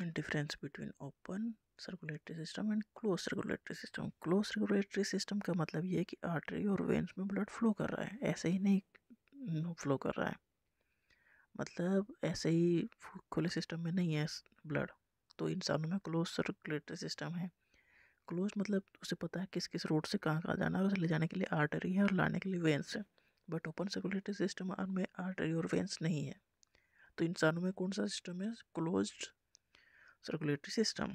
difference between open circulatory system and close circulatory system close circulatory system का मतलब ये है कि आर्टरी और वेंस में ब्लड फ्लो कर रहा है ऐसे ही नहीं फ्लो कर रहा है मतलब ऐसे ही खुले सिस्टम में नहीं है ब्लड तो इंसानों में क्लोज सर्कुलेटरी सिस्टम है क्लोज मतलब उसे पता है किस किस रोड से कहाँ कहाँ जाना है उसे ले जाने के लिए आर्टरी है और लाने के लिए वेंस है बट ओपन सर्कुलेटरी सिस्टम में आर्टरी और वेंस नहीं है तो इंसानों में कौन सा सिस्टम है क्लोज सर्कुलेटरी सिस्टम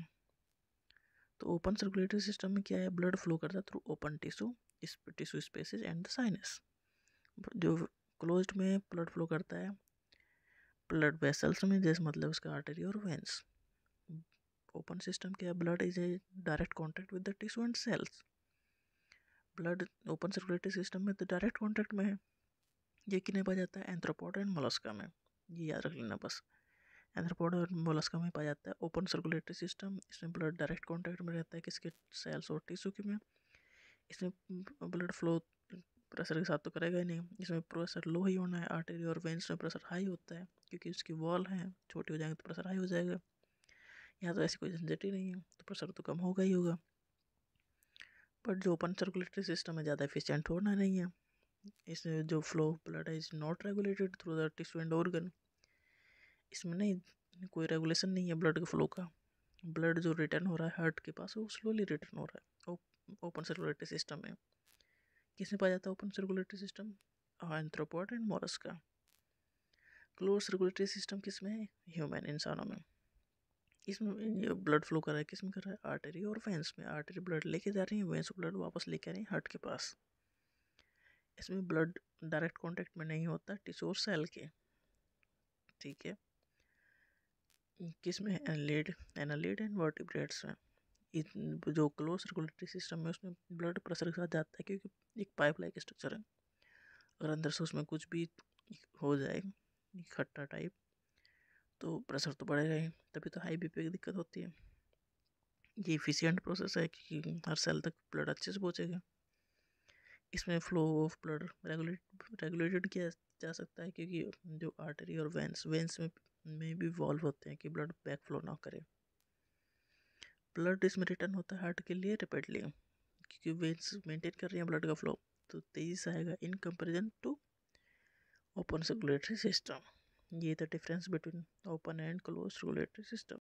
तो ओपन सर्कुलेटरी सिस्टम में क्या है ब्लड फ्लो करता है थ्रू ओपन टिश्यू इस tissue spaces and the sinus जो क्लोज में ब्लड फ्लो करता है ब्लड वेसल्स में जैसे मतलब उसका आर्टरी और वेंस ओपन सिस्टम क्या है blood is a direct contact with the tissue and cells blood open circulatory system में तो डायरेक्ट कॉन्टैक्ट में है ये किन्हें पाया जाता है एंथ्रोपोड एंड मोलस्का में ये याद रख लेना बस एंथ्रोपोड और मोलस्का में पाया जाता है ओपन सर्कुलेटरी सिस्टम इसमें ब्लड डायरेक्ट कॉन्टैक्ट में रहता है किसके सेल्स और टिश्यू के में इसमें ब्लड फ्लो प्रेशर के साथ तो करेगा ही नहीं इसमें प्रेशर लो ही होना है आर्टेरी और वेंस में प्रेशर हाई होता है क्योंकि उसकी वॉल है छोटी हो जाएंगे तो प्रेशर हाई हो जाएगा यहाँ तो ऐसी कोई झंझट ही नहीं है तो प्रेशर तो कम होगा ही होगा बट जो ओपन सर्कुलेटरी सिस्टम है ज़्यादा एफिशिएंट होना नहीं है इसमें जो फ्लो ब्लड है is not regulated through the tissue and organ इसमें नहीं कोई रेगुलेशन नहीं है ब्लड के फ्लो का ब्लड जो रिटर्न हो रहा है हार्ट के पास वो स्लोली रिटर्न हो रहा है ओपन सर्कुलेटरी सिस्टम में किसमें पाया जाता है open circulatory system arthropod and molluscs का क्लोज सर्कुलेटरी सिस्टम किस में है ह्यूमन इंसानों में इसमें ब्लड फ्लो कर रहा है किस में कर रहा है आर्टरी और वेंस में आर्टरी ब्लड लेके जा रही है वेंस ब्लड वापस लेके आ रही है हार्ट के पास इसमें ब्लड डायरेक्ट कांटेक्ट में नहीं होता टिश्यू और सेल के ठीक है किस में एनालिड एनालिड एंड वर्टिब्रेट्स में जो क्लोज सर्कुलेटरी सिस्टम है उसमें ब्लड प्रेशर के साथ जाता है क्योंकि एक पाइप लाइक स्ट्रक्चर है अगर अंदर से उसमें कुछ भी हो जाए खट्टा टाइप तो प्रेशर तो बढ़ेगा ही तभी तो हाई बी की दिक्कत होती है ये इफिशियंट प्रोसेस है कि हर सेल तक ब्लड अच्छे से पहुँचेगा इसमें flow of blood regulate regulated किया जा सकता है क्योंकि जो आर्टरी और वेंस वेंस में में भी वॉल्व होते हैं कि ब्लड बैक फ्लो ना करे ब्लड इसमें रिटर्न होता है हार्ट के लिए रिपेडली क्योंकि वेन्स मेंटेन कर रही हैं ब्लड का फ्लो तो तेज़ी से आएगा in comparison to open circulatory system ये the difference between open and close circulatory system